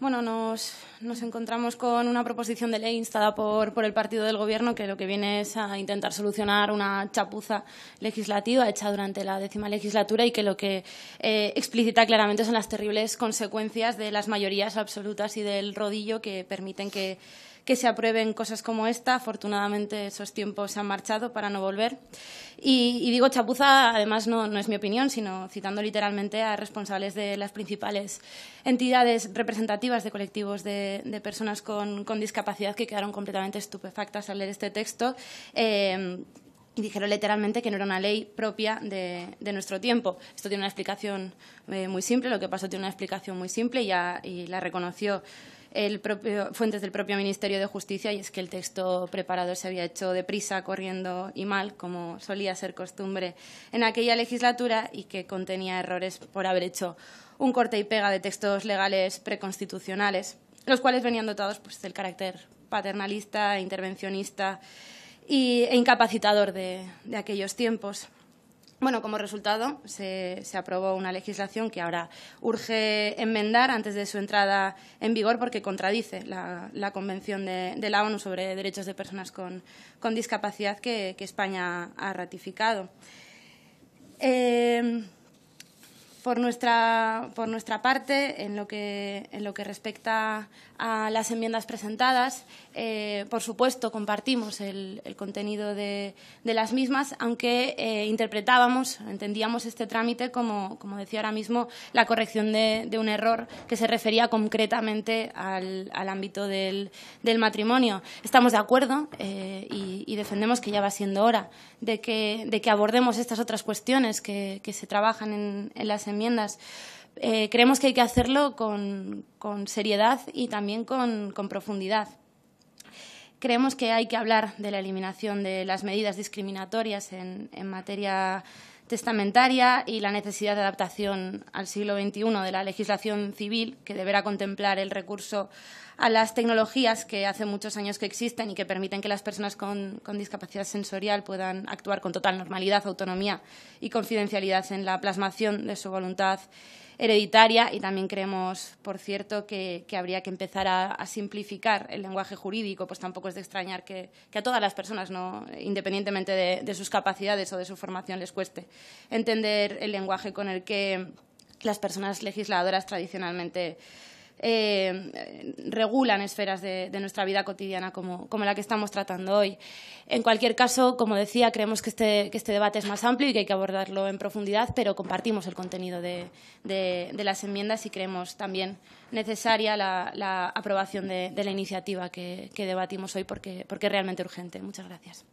Bueno, nos, encontramos con una proposición de ley instada por, el partido del Gobierno que lo que viene es a intentar solucionar una chapuza legislativa hecha durante la décima legislatura y que lo que eh, explicita claramente son las terribles consecuencias de las mayorías absolutas y del rodillo que permiten que que se aprueben cosas como esta. Afortunadamente esos tiempos se han marchado para no volver. Y, digo chapuza, además no, es mi opinión, sino citando literalmente a responsables de las principales entidades representativas de colectivos de, personas con, discapacidad que quedaron completamente estupefactas al leer este texto. y eh, dijeron literalmente que no era una ley propia de, nuestro tiempo. Esto tiene una explicación eh, muy simple, lo que pasó tiene una explicación muy simple y la reconoció fuentes del propio Ministerio de Justicia y es que el texto preparado se había hecho deprisa, corriendo y mal, como solía ser costumbre en aquella legislatura y que contenía errores por haber hecho un corte y pega de textos legales preconstitucionales, los cuales venían dotados pues, del carácter paternalista, intervencionista e incapacitador de aquellos tiempos. Bueno, como resultado, se, aprobó una legislación que ahora urge enmendar antes de su entrada en vigor porque contradice la, Convención de, la ONU sobre Derechos de Personas con, Discapacidad que, España ha ratificado. Eh, por nuestra, por nuestra parte, en lo, que, en lo que respecta a las enmiendas presentadas, eh, por supuesto compartimos el, contenido de, de, las mismas, aunque eh, interpretábamos, entendíamos este trámite como, como decía ahora mismo, la corrección de, un error que se refería concretamente al, ámbito del, matrimonio. Estamos de acuerdo eh, y, defendemos que ya va siendo hora de que, de que abordemos estas otras cuestiones que, que se trabajan en, en las enmiendas. Eh, creemos que hay que hacerlo con, seriedad y también con, profundidad. Creemos que hay que hablar de la eliminación de las medidas discriminatorias en, en materia testamentaria y la necesidad de adaptación al siglo XXI de la legislación civil, que deberá contemplar el recurso a las tecnologías que hace muchos años que existen y que permiten que las personas con, discapacidad sensorial puedan actuar con total normalidad, autonomía y confidencialidad en la plasmación de su voluntad hereditaria y también creemos, por cierto, que, habría que empezar a, simplificar el lenguaje jurídico, pues tampoco es de extrañar que, a todas las personas, ¿no? independientemente de, sus capacidades o de su formación, les cueste entender el lenguaje con el que las personas legisladoras tradicionalmente eh, regulan esferas de, nuestra vida cotidiana como, la que estamos tratando hoy. En cualquier caso, como decía, creemos este, que este, debate es más amplio y que hay que abordarlo en profundidad, pero compartimos el contenido de, las enmiendas y creemos también necesaria la, aprobación de, la iniciativa que, debatimos hoy porque, porque es realmente urgente. Muchas gracias.